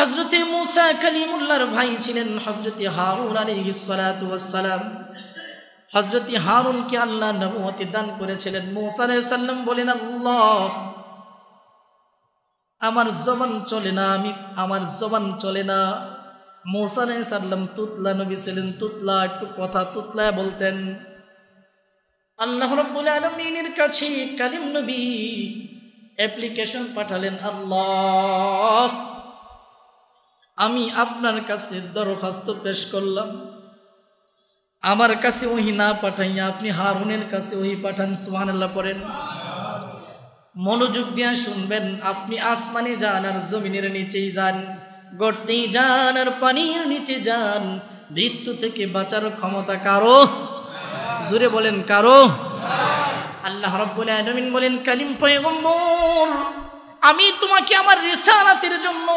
হজরতে মুসা কালিমুল্লার ভাই ছিলেন হজরতে হারুন আলহিসালাম হজরতে হারুনকে আল্লাহ নবুয়তে দান করেছিলেন মুসা সাল্লাম বলেন আল্লাহ আমার জবান চলে না আমি আমার জবান চলে না মোসা সাল্লাম তুতলা নবী ছিলেন তুতলা একটু কথা তুতলায় বলতেন আল্লাহ রব্বুল আলমিনের কাছে কালিম নবী অ্যাপ্লিকেশন পাঠালেন আল্লাহ আমি আপনার কাছে দরখাস্ত পেশ করলাম আমার কাছে ওহি না পাঠাইয়া আপনি হারুনের কাছে ওহি পাঠান সুহানাল্লাহ পড়েন মনোযোগ দিয়া শুনবেন আপনি আসমানে যান আর জমিনের নিচেই যান গড়তেই যান আর পানির নিচে যান মৃত্যু থেকে বাঁচার ক্ষমতা কারো জুড়ে বলেন কারো আল্লাহ রব্বুল বলেন কালিম পয়গম্বর আমি তোমাকে আমার রিসালাতের জন্য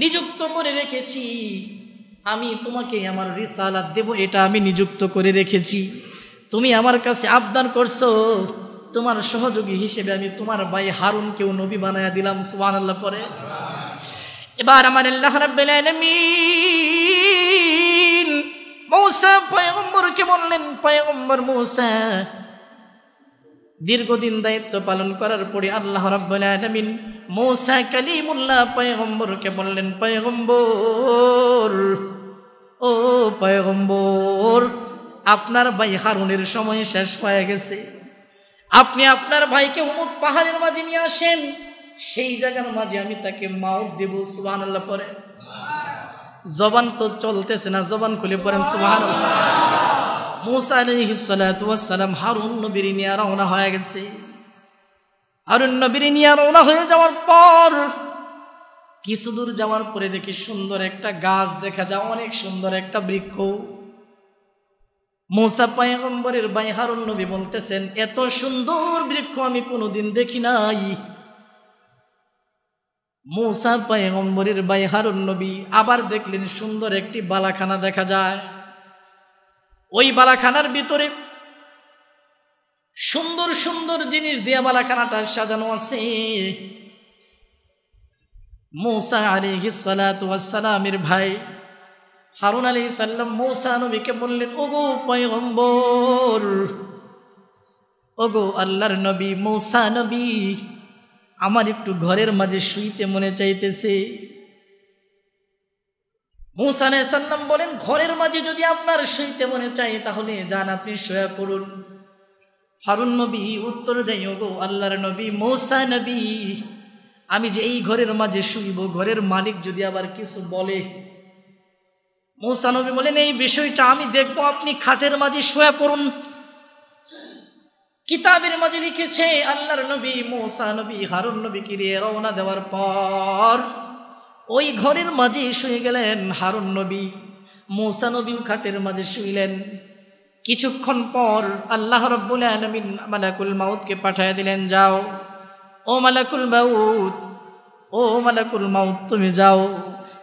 নিযুক্ত করে রেখেছি আমি তোমাকে আমার রিসালাত দেব এটা আমি নিযুক্ত করে রেখেছি তুমি আমার কাছে আবদান করছো তোমার সহযোগী হিসেবে আমি তোমার ভাই হারুনকেও নবী বানায়া দিলাম সুবান আল্লাহ পরে এবার আমার আল্লাহ রাব্বিল আলামিন মৌসা পয়গম্বরকে বললেন পয়গম্বর মৌসা দীর্ঘদিন দায়িত্ব পালন করার পরে আল্লাহ রাব্বুল আলামিন মৌসা কালিমুল্লাহ পয়গম্বরকে বললেন পয়গম্বর ও পয়গম্বর আপনার ভাই হারুনের সময় শেষ হয়ে গেছে আপনি আপনার ভাইকে অমুক পাহাড়ের মাঝে নিয়ে আসেন সেই জায়গার মাঝে আমি তাকে মাও দেব আল্লাহ পরে জবান তো চলতেছে না জবান খুলে পড়েন আল্লাহ মুসা আলহিসাল্লাম হারুন নবীর নিয়ে রওনা হয়ে গেছে হারুন নবীর নিয়ে রওনা হয়ে যাওয়ার পর কিছু দূর যাওয়ার পরে দেখি সুন্দর একটা গাছ দেখা যায় অনেক সুন্দর একটা বৃক্ষ মৌসা পায়গম্বরের বাই হারুন নবী বলতেছেন এত সুন্দর বৃক্ষ আমি কোনোদিন দেখি নাই মৌসা পায়গম্বরের বাই হারুন নবী আবার দেখলেন সুন্দর একটি বালাখানা দেখা যায় ওই বালাখানার ভিতরে সুন্দর সুন্দর জিনিস দিয়ে বালাখানাটা সাজানো আছে মৌসা আলী সালাতামের ভাই হারুন আলী সাল্লাম মৌসা নবীকে বললেন ওগো পয়গম্বর ওগো আল্লাহর নবী মৌসা নবী আমার একটু ঘরের মাঝে শুইতে মনে চাইতেছে মুসানে সাল্লাম বলেন ঘরের মাঝে যদি আপনার শুইতে মনে চাই তাহলে যান আপনি শোয়া পড়ুন হারুন নবী উত্তর দেয় গো আল্লাহর নবী মৌসা নবী আমি যে এই ঘরের মাঝে শুইব ঘরের মালিক যদি আবার কিছু বলে মৌসা নবী বলেন এই বিষয়টা আমি দেখব আপনি খাটের মাঝে শোয়া পড়ুন কিতাবের মাঝে লিখেছে আল্লাহর নবী মৌসা নবী হারুন কিরিয়ে রওনা দেওয়ার পর ওই ঘরের মাঝে শুয়ে গেলেন হারুন নবী মৌসা নবী খাটের মাঝে শুইলেন কিছুক্ষণ পর আল্লাহ রব্বুল আলমিন মালাকুল মাউদকে পাঠাইয়া দিলেন যাও ও মালাকুল মাউদ ও মালাকুল মাউদ তুমি যাও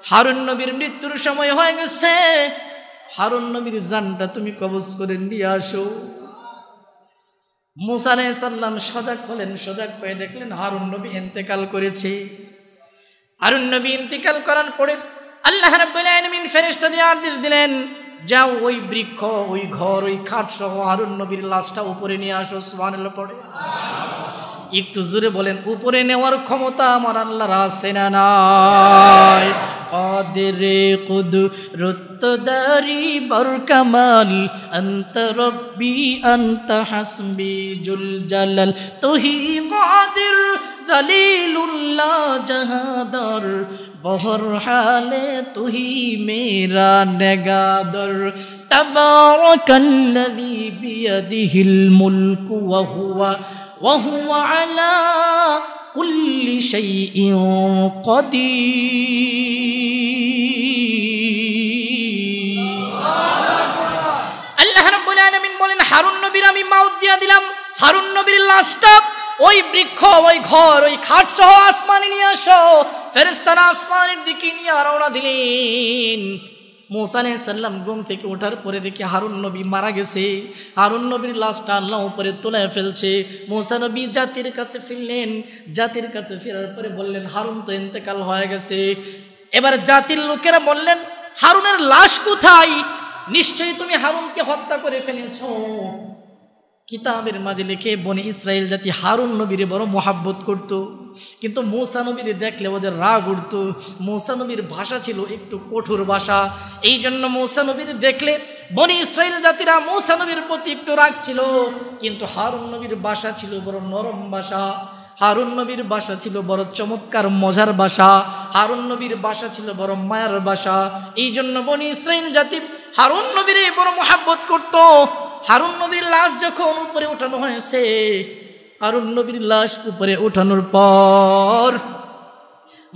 হারুন নবীর মৃত্যুর সময় হয়ে গেছে হারুন নবীর জানটা তুমি কবজ করে নিয়ে আসো মুসালাই সাল্লাম সজাগ হলেন সজাগ হয়ে দেখলেন হারুন নবী এতেকাল করেছে আরুন নবী ইন্তিকাল করার পরে আল্লাহ রবিন আলামিন দিয়ে আদেশ দিলেন যাও ওই বৃক্ষ ওই ঘর ওই খাট সহ আরুন নবীর লাশটা উপরে নিয়ে আসো সুবহানাল্লাহ পড়ে একটু জোরে বলেন উপরে নেওয়ার ক্ষমতা আমার আল্লাহর আছে না নাই قادر قدرت داري بركمال أنت ربي أنت حسبي جل جلال تهي قادر দলিল জাহাদর বহর হালে তুহি মেরা নেগাদর তবারকাল্লাযী বিয়াদিহিল মুলকু ওয়া হুয়া وهو على كل شيء قدير আল্লাহ রাব্বুল আলামিন বলেন হারুন নবীর আমি মাউত দিয়া দিলাম হারুন নবীর লাশটা ওই বৃক্ষ ওই ঘর ওই খাট সহ আসমানে নিয়ে আসো ফেরেস্তারা আসমানের দিকে নিয়ে রওনা দিলেন মৌসানে সাল্লাম ঘুম থেকে ওঠার পরে দেখি হারুন নবী মারা গেছে হারুন নবীর লাশটা আল্লাহ উপরে তোলায় ফেলছে মোসা নবী জাতির কাছে ফিরলেন জাতির কাছে ফেরার পরে বললেন হারুন তো ইন্তেকাল হয়ে গেছে এবার জাতির লোকেরা বললেন হারুনের লাশ কোথায় নিশ্চয়ই তুমি হারুনকে হত্যা করে ফেলেছ কিতাবের মাঝে লেখে বনে ইসরায়েল জাতি হারুন নবীরে বড় মহাব্বত করত কিন্তু মৌসা নবীরে দেখলে ওদের রাগ উঠত মৌসা নবীর ভাষা ছিল একটু কঠোর ভাষা এই জন্য মৌসা নবীর দেখলে বনি ইসরায়েল জাতিরা মৌসা নবীর প্রতি একটু রাগ ছিল কিন্তু হারুন নবীর ভাষা ছিল বড় নরম ভাষা হারুন নবীর বাসা ছিল বড় চমৎকার মজার বাসা হারুন নবীর বাসা ছিল বড় মায়ার বাসা এই জন্য বনি ইসরাইল জাতি হারুন নবীর বড় মহাব্বত করত হারুন নবীর লাশ যখন উপরে উঠানো হয়েছে হারুন নবীর লাশ উপরে উঠানোর পর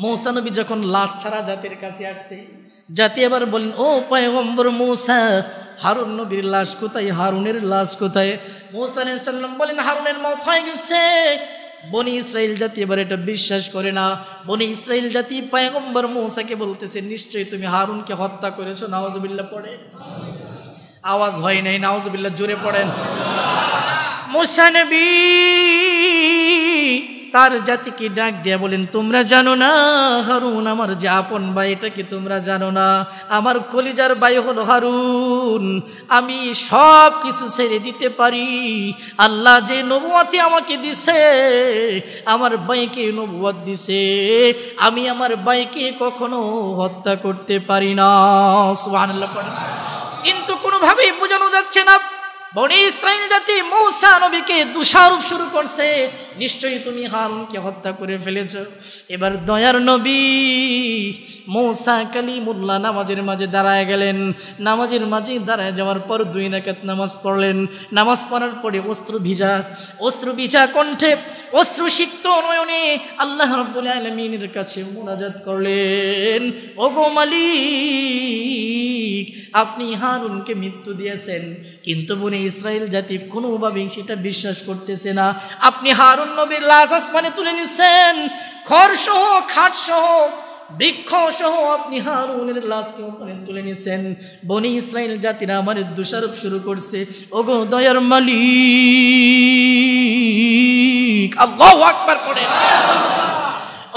মৌসা নবী যখন লাশ ছাড়া জাতির কাছে আসছে জাতি আবার বলেন ও পায়গম্বর মৌসা হারুন নবীর লাশ কোথায় হারুনের লাশ কোথায় মৌসা বলেন হারুনের মত হয়ে গেছে বনি ইসরায়েল জাতি এবার এটা বিশ্বাস করে না বনি ইসরায়েল জাতি পায়গম্বর মৌসাকে বলতেছে নিশ্চয়ই তুমি হারুনকে হত্যা করেছো নওয়াজ পড়ে আওয়াজ হয় নাই নাওজবিল্লা জুড়ে পড়েন মুসানবী তার জাতিকে ডাক দিয়া বলেন তোমরা জানো না হারুন আমার যে আপন ভাই এটা কি তোমরা জানো না আমার কলিজার ভাই হলো হারুন আমি সব কিছু ছেড়ে দিতে পারি আল্লাহ যে নবুয়াতি আমাকে দিছে আমার বাইকে নবুয়াত দিছে আমি আমার বাইকে কখনো হত্যা করতে পারি না সুবহানাল্লাহ কিন্তু কোনোভাবেই বোঝানো যাচ্ছে না বনি ইসরায়েল জাতি মৌসা নবীকে দোষারোপ শুরু করছে নিশ্চয়ই তুমি হামকে হত্যা করে ফেলেছ এবার দয়ার নবী মৌসা কালী মোল্লা নামাজের মাঝে দাঁড়ায় গেলেন নামাজের মাঝে দাঁড়ায় যাওয়ার পর দুই নাকাত নামাজ পড়লেন নামাজ পড়ার পরে অস্ত্র ভিজা অস্ত্র ভিজা কণ্ঠে অশ্রুসিক্ত নয়নে আল্লাহ রব্বুল আলমিনের কাছে মোনাজাত করলেন ওগো মালিক আপনি হারুনকে মৃত্যু দিয়েছেন কিন্তু বনে ইসরায়েল জাতি কোনোভাবেই সেটা বিশ্বাস করতেছে না আপনি হারুন হারুন নবীর লাশ আসমানে তুলে নিছেন খড় সহ খাট সহ বৃক্ষ সহ আপনি হারুনের লাশকে ওখানে তুলে নিছেন বনি ইসরায়েল জাতিরা আমার দোষারোপ শুরু করছে ওগো দয়ার মালিক আল্লাহ আকবার পড়ে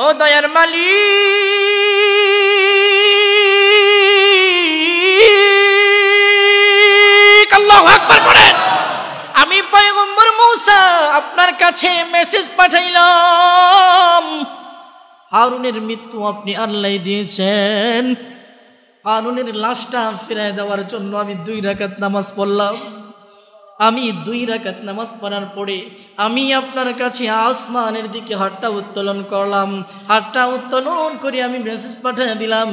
ও দয়ার মালিক আল্লাহ আকবার পড়ে মৌসা আপনার কাছে মেসেজ পাঠাইলাম হারুনের মৃত্যু আপনি আল্লাহ দিয়েছেন হারুনের লাশটা ফিরায় দেওয়ার জন্য আমি দুই রাকাত নামাজ পড়লাম আমি দুই রাকাত নামাজ পড়ার পরে আমি আপনার কাছে আসমানের দিকে হাতটা উত্তোলন করলাম হাতটা উত্তোলন করে আমি মেসেজ পাঠিয়ে দিলাম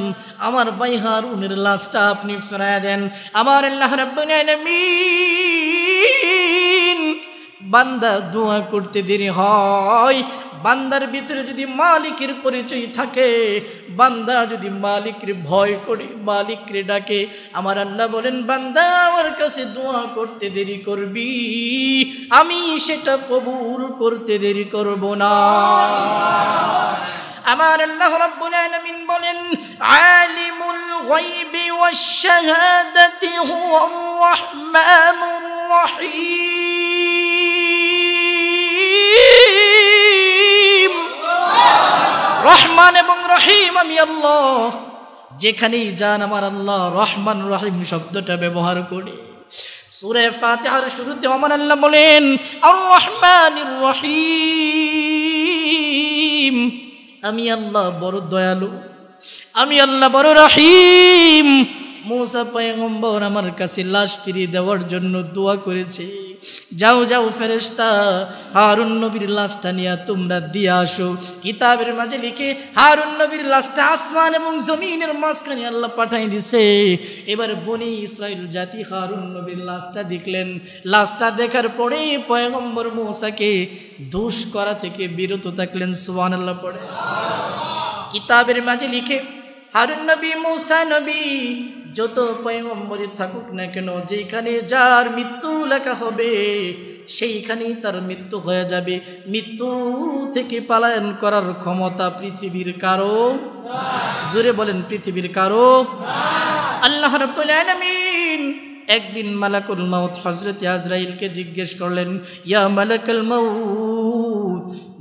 আমার ভাই হারুনের লাশটা আপনি ফেরায় দেন আমার আল্লাহ রাব্বুল আলামিন বান্দা দোয়া করতে দেরি হয় বান্দার ভিতরে যদি মালিকের পরিচয় থাকে বান্দা যদি মালিকের ভয় করে মালিকরে ডাকে আমার আল্লাহ বলেন বান্দা আমার কাছে দোয়া করতে দেরি করবি আমি সেটা কবুল করতে দেরি করব না আমার আল্লাহ রাব্বুল আলামিন বলেন আলিমুল গায়বি ওয়াশ শাহাদাতি হুয়ার রহমানুর রহিম রহমান এবং রহিম আমি আল্লাহ যেখানেই যান আমার আল্লাহ রহমান রহিম শব্দটা ব্যবহার করি সুরে ফাতেহার শুরুতে আমার আল্লাহ বলেন আর রহমান রহিম আমি আল্লাহ বড় দয়ালু আমি আল্লাহ বড় রহিম মৌসা পয়গম্বর আমার কাছে লাশ ফিরিয়ে দেওয়ার জন্য দোয়া করেছে যাও যাও ফেরেস্তা হারুন নবীর লাশটা নিয়ে তোমরা দিয়ে আসো কিতাবের মাঝে লিখে হারুন নবীর লাশটা আসমান এবং জমিনের মাঝখানে আল্লাহ পাঠাই দিছে এবার বনি ইসরায়েল জাতি হারুন নবীর লাশটা দেখলেন লাশটা দেখার পরে পয়গম্বর মৌসাকে দোষ করা থেকে বিরত থাকলেন সোয়ান আল্লাহ পড়ে কিতাবের মাঝে লিখে হারুন নবী মৌসা নবী যত পয়ম্বরী থাকুক না কেন যেখানে যার মৃত্যু লেখা হবে সেইখানেই তার মৃত্যু হয়ে যাবে মৃত্যু থেকে পালায়ন করার ক্ষমতা পৃথিবীর কারো জোরে বলেন পৃথিবীর কারো আল্লাহ রব্বুল একদিন মালাকুল মাউত হজরত আজরাইলকে জিজ্ঞেস করলেন ইয়া মালাকুল মাউ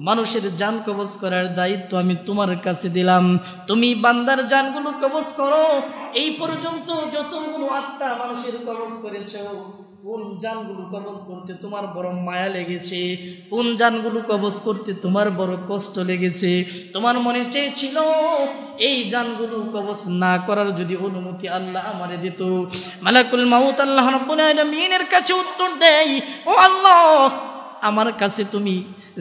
মানুষের যান কবজ করার দায়িত্ব আমি তোমার কাছে দিলাম তুমি বান্দার যানগুলো কবজ করো এই পর্যন্ত যতগুলো আত্মা মানুষের কবজ করেছ কোন যানগুলো কবজ করতে তোমার বড় মায়া লেগেছে কোন যানগুলো কবজ করতে তোমার বড় কষ্ট লেগেছে তোমার মনে চেয়েছিল এই যানগুলো কবজ না করার যদি অনুমতি আল্লাহ আমারে দিত মালাকুল মাউত আল্লাহ রব্বুল আলামিনের কাছে উত্তর দেয় ও আল্লাহ আমার কাছে তুমি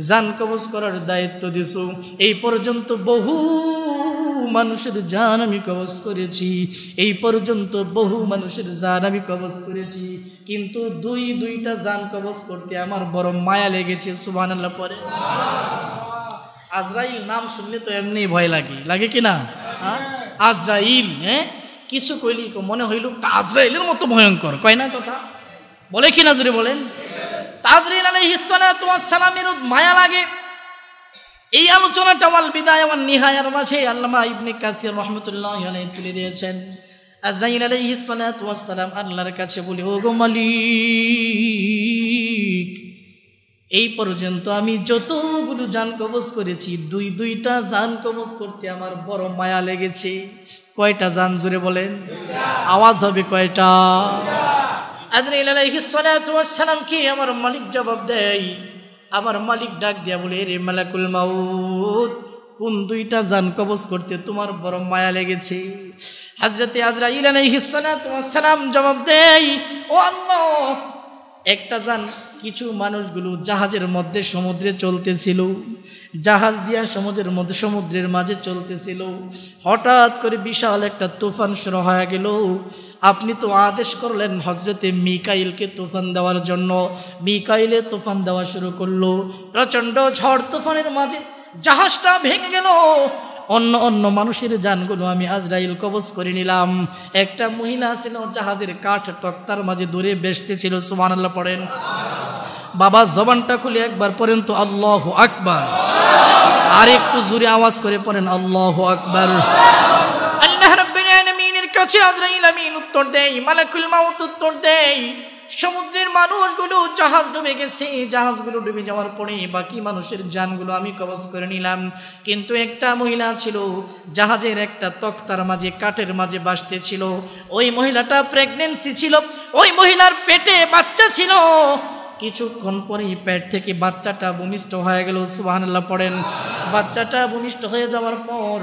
জান কবজ করার দায়িত্ব দিছ এই পর্যন্ত বহু মানুষের জান আমি কবজ করেছি এই পর্যন্ত বহু মানুষের জান আমি কবজ করেছি কিন্তু দুই দুইটা জান কবজ করতে আমার বড় মায়া লেগেছে আল্লাহ পরে আজরাইল নাম শুনলে তো এমনি ভয় লাগে লাগে কি না হ্যাঁ? আজরাইল হ্যাঁ কিছু কইলি মনে হইল আজরাইলের মতো ভয়ঙ্কর কয় না কথা বলে কি না যদি বলেন তাজরিল আলী ইসালামের মায়া লাগে এই আলোচনাটা আমার বিদায় ওয়াল নিহায়ার মাঝে আল্লামা ইবনে কাসির রহমতুল্লাহ আলাই তুলে দিয়েছেন আজরাইল আলাই সালাম আল্লাহর কাছে বলি ও মালিক এই পর্যন্ত আমি যতগুলো যান কবজ করেছি দুই দুইটা জান কবজ করতে আমার বড় মায়া লেগেছে কয়টা জান জুড়ে বলেন আওয়াজ হবে কয়টা আজরাইল সালাম কি আমার মালিক জবাব দেয় আমার মালিক ডাক দিয়া বলে রে মালাকুল মাউত কোন দুইটা যান কবজ করতে তোমার বড় মায়া লেগেছে হাজরতে আজরাইল সালাম জবাব দেয় ও আল্লাহ একটা যান কিছু মানুষগুলো জাহাজের মধ্যে সমুদ্রে চলতেছিল জাহাজ দিয়া সমুদ্রের মধ্যে সমুদ্রের মাঝে চলতেছিল হঠাৎ করে বিশাল একটা তুফান শুরু হয়ে গেল আপনি তো আদেশ করলেন হজরতে মিকাইলকে তুফান দেওয়ার জন্য মিকাইলে তুফান দেওয়া শুরু করলো প্রচণ্ড ঝড় তুফানের মাঝে জাহাজটা ভেঙে গেল অন্য অন্য মানুষের যানগুলো আমি আজরাইল কবস করে নিলাম একটা মহিলা ছিল জাহাজের কাঠ তক্তার মাঝে দূরে বেসতেছিল সুমান আল্লাহ পড়েন বাবা জবানটা খুলে একবার পড়েন তো আল্লাহ আকবার আর একটু জোরে আওয়াজ করে পড়েন আল্লাহ আকবার উত্তর সমুদ্রের মানুষগুলো জাহাজ ডুবে গেছে জাহাজগুলো ডুবে যাওয়ার পরে মানুষের আমি কবজ করে নিলাম কিন্তু একটা মহিলা ছিল জাহাজের একটা তক্তার মাঝে কাঠের মাঝে বাসতে ছিল ওই মহিলাটা প্রেগনেন্সি ছিল ওই মহিলার পেটে বাচ্চা ছিল কিছুক্ষণ পরেই পেট থেকে বাচ্চাটা ভূমিষ্ঠ হয়ে গেল সুহানাল্লাহ পড়েন বাচ্চাটা ভূমিষ্ঠ হয়ে যাওয়ার পর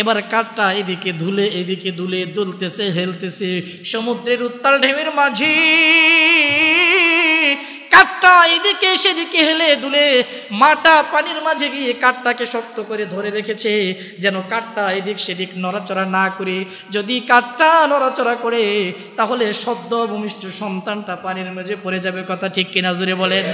এবার কাঠটা এদিকে ধুলে এদিকে ধুলে দুলতেছে হেলতেছে সমুদ্রের উত্তাল ঢেউয়ের মাঝি কাঠটা এদিকে সেদিকে হেলে দুলে মাটা পানির মাঝে গিয়ে কাঠটাকে শক্ত করে ধরে রেখেছে যেন কাঠটা এদিক সেদিক নড়াচড়া না করে যদি কাঠটা নড়াচড়া করে তাহলে সদ্য ভূমিষ্ঠ সন্তানটা পানির মাঝে পড়ে যাবে কথা ঠিক কিনা জুড়ে বলেন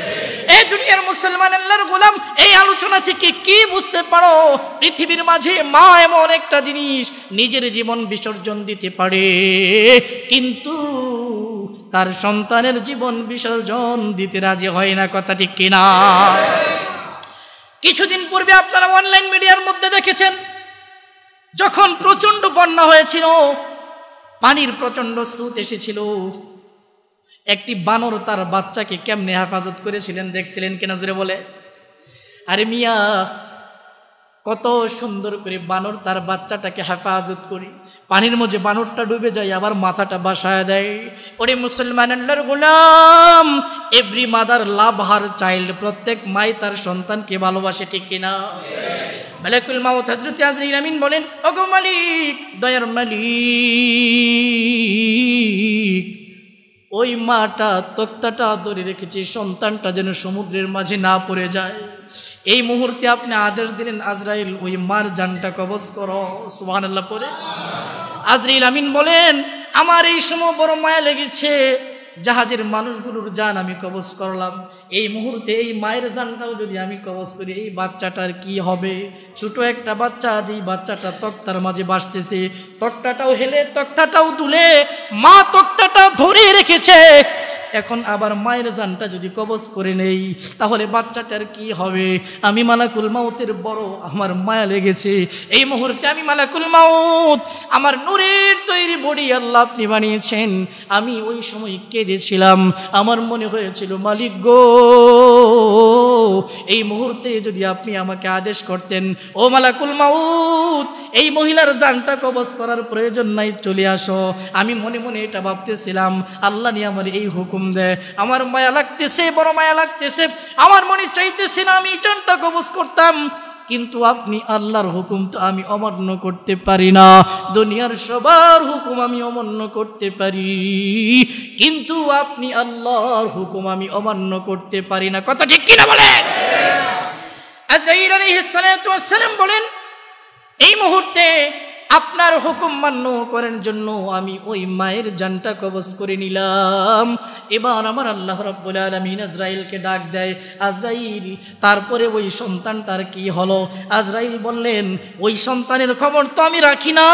এই দুনিয়ার মুসলমান আল্লাহর গোলাম এই আলোচনা থেকে কি বুঝতে পারো পৃথিবীর মাঝে মা এমন একটা জিনিস নিজের জীবন বিসর্জন দিতে পারে কিন্তু তার সন্তানের জীবন বিসর্জন দিতে রাজি হয় না কথাটি কিনা কিছুদিন পূর্বে আপনারা অনলাইন মিডিয়ার মধ্যে দেখেছেন যখন প্রচণ্ড বন্যা হয়েছিল পানির প্রচণ্ড স্রোত এসেছিল একটি বানর তার বাচ্চাকে কেমনে হেফাজত করেছিলেন দেখছিলেন কেনা জুড়ে বলে আরে মিয়া কত সুন্দর করে বানর তার বাচ্চাটাকে হেফাজত করি পানির মধ্যে বানরটা ডুবে যায় আবার মাথাটা বাসায় দেয় ওরে মুসলমানের গোলাম every mother love her child প্রত্যেক মাই তার সন্তানকে ভালোবাসে ঠিক কিনা মালাকুল মাউত হজরত আজরিল বলেন ওগো মালিক দয়ার মালিক ওই মাটা তক্তাটা ধরে রেখেছে সন্তানটা যেন সমুদ্রের মাঝে না পড়ে যায় এই মুহূর্তে আপনি আদেশ দিলেন আজরাইল ওই মার জানটা কবজ করো সোহান আল্লাহ পরে আজরাইল আমিন বলেন আমার এই সময় বড় মায়া লেগেছে জাহাজের মানুষগুলোর যান আমি কবস করলাম এই মুহূর্তে এই মায়ের জানটাও যদি আমি কবজ করি এই বাচ্চাটার কি হবে ছোট একটা বাচ্চা এই বাচ্চাটা তক্তার মাঝে বাসতেছে তক্তাটাও হেলে তক্তাটাও তুলে মা তক্তাটা ধরে রেখেছে এখন আবার মায়ের জানটা যদি কবজ করে নেই তাহলে বাচ্চাটার কি হবে আমি মালাকুল মাউতের বড় আমার মায়া লেগেছে এই মুহূর্তে আমি মালাকুল মাউত আমার নূরের তৈরি বডি আল্লাহ আপনি বানিয়েছেন আমি ওই সময় কেঁদেছিলাম আমার মনে হয়েছিল মালিক গো এই মুহূর্তে যদি আপনি আমাকে আদেশ করতেন ও মালাকুল মাউত এই মহিলার জানটা কবজ করার প্রয়োজন নাই চলে আসো আমি মনে মনে এটা ভাবতেছিলাম আল্লাহ নিয়ে আমার এই হুকুম দেয় আমার মায়া লাগতেছে বড় মায়া লাগতেছে আমার মনে চাইতেছে না আমি এই জানটা কবজ করতাম কিন্তু আপনি আল্লাহর হুকুম তো আমি অমান্য করতে পারি না দুনিয়ার সবার হুকুম আমি অমান্য করতে পারি কিন্তু আপনি আল্লাহর হুকুম আমি অমান্য করতে পারি না কথা ঠিক কিনা বলেন আজরাইল আলাইহিস সালাম বলেন এই মুহূর্তে আপনার হুকুম মান্য করার জন্য আমি ওই মায়ের জানটা কবজ করে নিলাম এবার আমার আল্লাহ রব্বুল আলমিন আজরাইলকে ডাক দেয় আজরাইল তারপরে ওই সন্তানটার কি হলো আজরাইল বললেন ওই সন্তানের খবর তো আমি রাখি না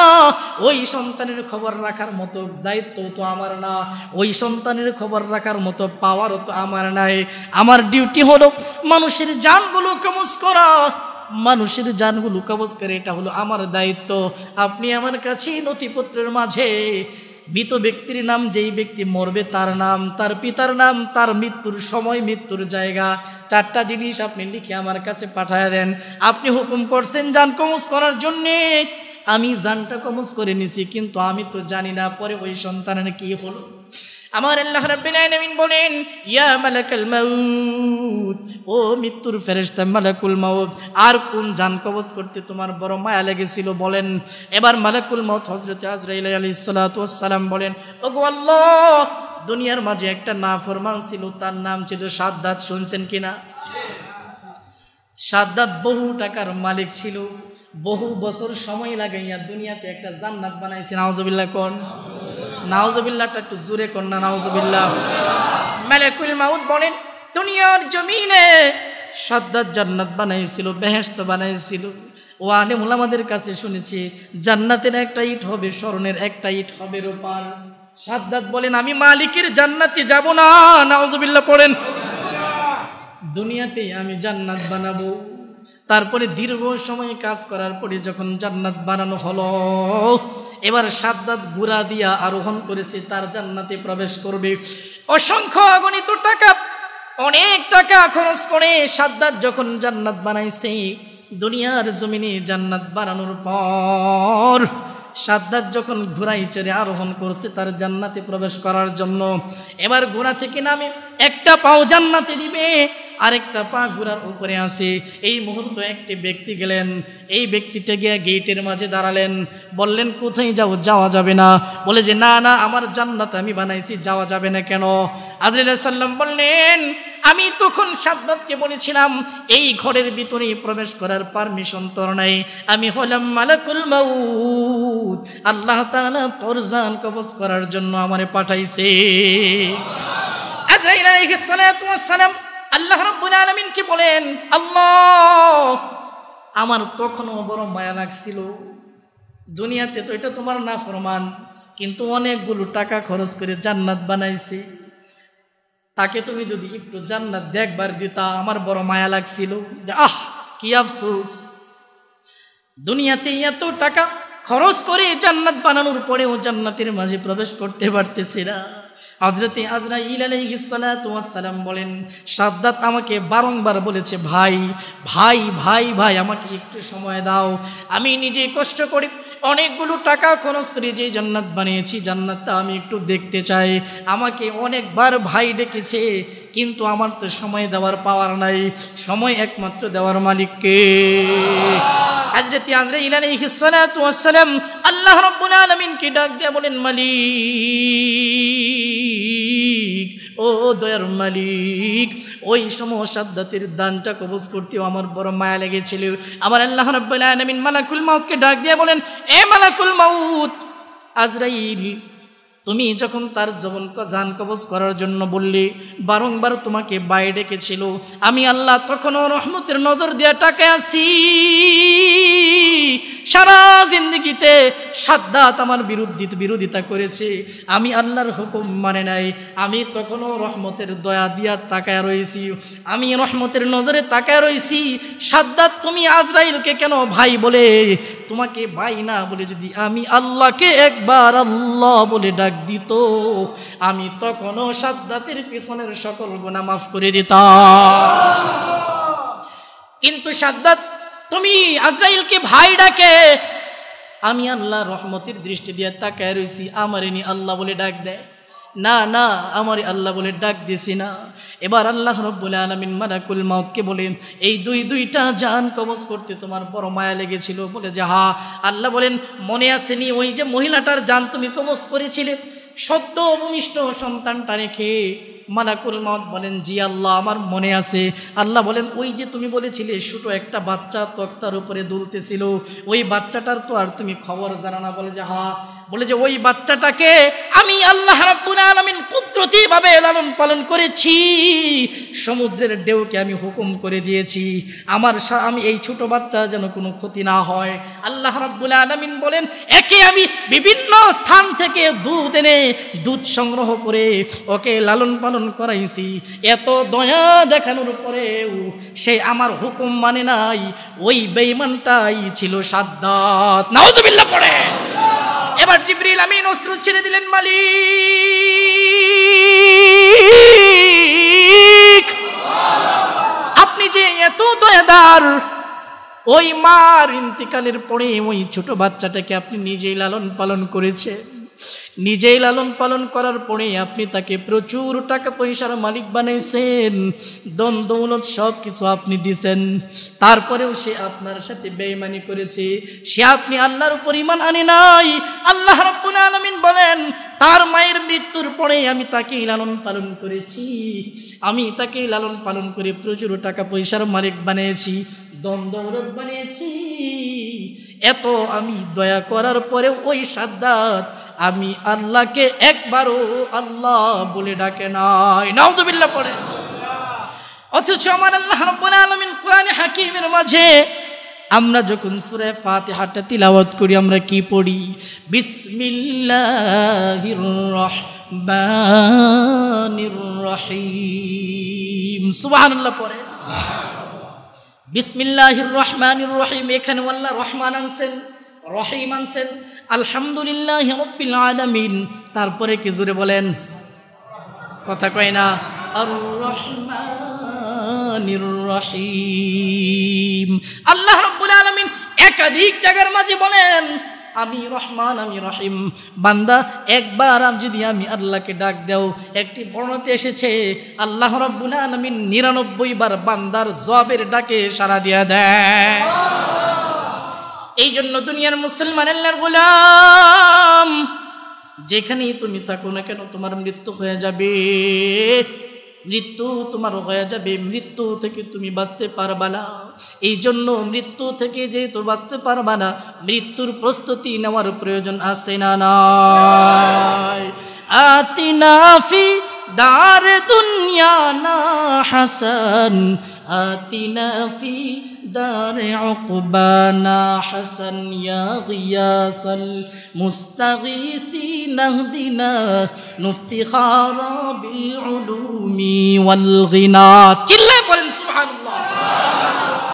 ওই সন্তানের খবর রাখার মতো দায়িত্ব তো আমার না ওই সন্তানের খবর রাখার মতো পাওয়ারও তো আমার নাই আমার ডিউটি হলো মানুষের জানগুলো কবজ করা মানুষের যানগুলো কবজ করে এটা হলো আমার দায়িত্ব আপনি আমার কাছে নথিপত্রের মাঝে মৃত ব্যক্তির নাম যেই ব্যক্তি মরবে তার নাম তার পিতার নাম তার মৃত্যুর সময় মৃত্যুর জায়গা চারটা জিনিস আপনি লিখে আমার কাছে পাঠায় দেন আপনি হুকুম করছেন যান কমজ করার জন্যে আমি যানটা কমজ করে নিছি কিন্তু আমি তো জানি না পরে ওই সন্তানের কি হলো আমার আল্লাহ রাব্বিল আলামিন বলেন ইয়া মালাকাল মাউত ও মৃত্যুর ফেরেশতা মালাকুল মাউত আর কোন জান কবজ করতে তোমার বড় মায়া লেগেছিল বলেন এবার মালাকুল মাউত হজরত আজরাইল আলাইহিস সালাতু সালাম বলেন ওগো আল্লাহ দুনিয়ার মাঝে একটা না ফরমান ছিল তার নাম ছিল সাদ্দাত শুনছেন কিনা সাদ্দাত বহু টাকার মালিক ছিল বহু বছর সময় লাগাইয়া দুনিয়াতে একটা জান্নাত বানাইছে নাওজবিল্লা কোন নাওজবিল্লাটা একটু জোরে কোন না নাওজবিল্লা মালাকুল মাউত বলেন দুনিয়ার জমিনে সদ্দার জান্নাত বানাইছিল বেহেস্ত বানাইছিল ও আনিমুল আমাদের কাছে শুনেছি জান্নাতের একটা ইট হবে স্মরণের একটা ইট হবে রোপার সাদ্দাত বলেন আমি মালিকের জান্নাতে যাব না নাওজবিল্লা পড়েন দুনিয়াতেই আমি জান্নাত বানাবো তারপরে দীর্ঘ সময় কাজ করার পরে যখন জান্নাত বানানো হলো এবার দাঁত গুড়া দিয়া আরোহণ করেছে তার জান্নাতে প্রবেশ করবে অসংখ্য অগণিত টাকা অনেক টাকা খরচ করে দাঁত যখন জান্নাত বানাইছে দুনিয়ার জমিনে জান্নাত বানানোর পর সাদ্দাত যখন ঘোড়ায় চড়ে আরোহণ করছে তার জান্নাতে প্রবেশ করার জন্য এবার ঘোড়া থেকে নামে একটা পাও জান্নাতে দিবে আরেকটা পা ঘোড়ার উপরে আছে এই মুহূর্তে একটি ব্যক্তি গেলেন এই ব্যক্তিটা গিয়া গেটের মাঝে দাঁড়ালেন বললেন কোথায় যাও যাওয়া যাবে না বলে যে না না আমার জান্নাত আমি বানাইছি যাওয়া যাবে না কেন আজরিল সাল্লাম বললেন আমি তখন সাদ্দকে বলেছিলাম এই ঘরের ভিতরে প্রবেশ করার পারমিশন তোর নাই আমি হলাম মালাকুল মাউত আল্লাহ তালা তোর জান কবজ করার জন্য আমারে পাঠাইছে আজরাইল আলাইহিস সালাম আল্লাহ রব্বুল আলমিন কি বলেন আল্লাহ আমার তখনও বড় মায়া লাগছিল দুনিয়াতে তো এটা তোমার না ফরমান কিন্তু অনেকগুলো টাকা খরচ করে জান্নাত বানাইছে তাকে তুমি যদি একটু জান্নাত দেখবার দিতা আমার বড় মায়া লাগছিল যে আহ কি আফসোস দুনিয়াতে এত টাকা খরচ করে জান্নাত বানানোর পরেও জান্নাতের মাঝে প্রবেশ করতে পারতেছি না হজরতে আজরা ইল আলাইসালাম বলেন সাদ্দাত আমাকে বারংবার বলেছে ভাই ভাই ভাই ভাই আমাকে একটু সময় দাও আমি নিজে কষ্ট করি অনেকগুলো টাকা খরচ করে যে জান্নাত বানিয়েছি জান্নাতটা আমি একটু দেখতে চাই আমাকে অনেকবার ভাই ডেকেছে কিন্তু আমার তো সময় দেওয়ার পাওয়ার নাই সময় একমাত্র দেওয়ার মালিককে আল্লাহ রব্বুল আলমিনকে ডাক দিয়ে বলেন মালিক ও দয়ার মালিক ওই সমসাদ্দাতের দানটা কবজ করতেও আমার বড় মায়া লেগেছিল আমার আল্লাহ রাব্বুল মালাকুল মাউতকে ডাক দিয়ে বলেন এ মালাকুল মাউত আজরাইল তুমি যখন তার জবন জান কবজ করার জন্য বললে বারংবার তোমাকে বাইরে ডেকেছিল আমি আল্লাহ তখনও রহমতের নজর দিয়ে টাকে আসি সারা জিন্দগিতে সাদ্দাত আমার বিরুদ্ধে বিরোধিতা করেছে আমি আল্লাহর হুকুম মানে নাই আমি তখনও রহমতের দয়া দিয়া তাকায় রয়েছি আমি রহমতের নজরে তাকায় রয়েছি সাদ্দাত তুমি আজরাইলকে কেন ভাই বলে তোমাকে ভাই না বলে যদি আমি আল্লাহকে একবার আল্লাহ বলে ডাক দিত আমি তখনও সাদ্দাতের পিছনের সকল গোনা মাফ করে দিতাম কিন্তু সাদ্দাত তুমি আজরাইলকে ভাই ডাকে আমি আল্লাহ রহমতের দৃষ্টি দিয়ে তাকায় রয়েছি আমার ইনি আল্লাহ বলে ডাক দেয় না না আমার আল্লাহ বলে ডাক দিছি না এবার আল্লাহ রব্বুলে আলমিন মারাকুল মাউতকে বলেন এই দুই দুইটা জান কবজ করতে তোমার বড় মায়া লেগেছিল বলে যে হা আল্লাহ বলেন মনে আসেনি ওই যে মহিলাটার জান তুমি কবজ করেছিলে সদ্য অবমিষ্ট সন্তানটা রেখে মালাকুল মত বলেন জি আল্লাহ আমার মনে আছে আল্লাহ বলেন ওই যে তুমি বলেছিলে ছোটো একটা বাচ্চা তক্তার উপরে দুলতেছিল ওই বাচ্চাটার তো আর তুমি খবর জানা না বলে যে হা বলে যে ওই বাচ্চাটাকে আমি আল্লাহ রাব্বুল আলামিন কুদরতিভাবে লালন পালন করেছি সমুদ্রের ঢেউকে আমি হুকুম করে দিয়েছি আমার আমি এই ছোট বাচ্চা যেন কোনো ক্ষতি না হয় আল্লাহ রাব্বুল আলমিন বলেন একে আমি বিভিন্ন স্থান থেকে দুধ এনে দুধ সংগ্রহ করে ওকে লালন পালন পালন করাইছি এত দয়া দেখানোর পরেও সে আমার হুকুম মানে নাই ওই বেইমানটাই ছিল সাদ্দাত নাউজুবিল্লা পড়ে এবার জিব্রিল আমিন অস্ত্র ছেড়ে দিলেন মালিক আপনি যে এত দয়াদার ওই মার ইন্তিকালের পরে ওই ছোট বাচ্চাটাকে আপনি নিজেই লালন পালন করেছেন নিজেই লালন পালন করার পরে আপনি তাকে প্রচুর টাকা পয়সার মালিক বানাইছেন দন দৌলত সব কিছু আপনি দিছেন তারপরেও সে আপনার সাথে বেইমানি করেছে সে আপনি আল্লাহর উপর ইমান আনে নাই আল্লাহ রব্বুল আলমিন বলেন তার মায়ের মৃত্যুর পরে আমি তাকেই লালন পালন করেছি আমি তাকেই লালন পালন করে প্রচুর টাকা পয়সার মালিক বানিয়েছি দন দৌলত বানিয়েছি এত আমি দয়া করার পরেও ওই সাদ্দাত আমি আল্লাহকে একবারও আল্লাহ বলে ডাকে নাই নাউদুবিল্লা পড়ে অথচ আমার আল্লাহ রব্বুল আলমিন কোরআনে হাকিমের মাঝে আমরা যখন সুরে ফাতিহাটা তিলাওয়াত করি আমরা কি পড়ি বিসমিল্লাহির রহমানির রহিম সুবহানাল্লাহ পড়ে বিসমিল্লাহির রহমানির রহিম এখানে আল্লাহ রহমান আনছেন রহিম আনছেন আলহামদুলিল্লাহ রব্বিল তারপরে কি জোরে বলেন কথা কয় না আল্লাহ রব্বুল আলমিন একাধিক জায়গার মাঝে বলেন আমি রহমান আমি রহিম বান্দা একবার আমি যদি আমি আল্লাহকে ডাক দেও একটি বর্ণতে এসেছে আল্লাহ রব্বুল আলমিন নিরানব্বই বার বান্দার জবের ডাকে সারা দিয়া দেয় এই জন্য দুনিয়ার মুসলমান আল্লাহর গোলাম যেখানেই তুমি থাকো না কেন তোমার মৃত্যু হয়ে যাবে মৃত্যু তোমার হয়ে যাবে মৃত্যু থেকে তুমি বাঁচতে পারবা না এই জন্য মৃত্যু থেকে যেহেতু বাঁচতে পারবা না মৃত্যুর প্রস্তুতি নেওয়ার প্রয়োজন আসে না আতিনাফি দার দুনিয়া না হাসান আতি নাফি دار عقبانا حسن يا غياث المستغيثين اهدنا نفتخارا بالعلوم والغنى كلا سبحان الله